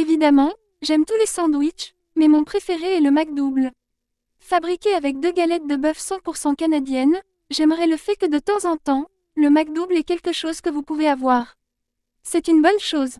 Évidemment, j'aime tous les sandwichs, mais mon préféré est le McDouble. Fabriqué avec deux galettes de bœuf 100% canadiennes, j'aimerais le fait que de temps en temps, le McDouble est quelque chose que vous pouvez avoir. C'est une bonne chose.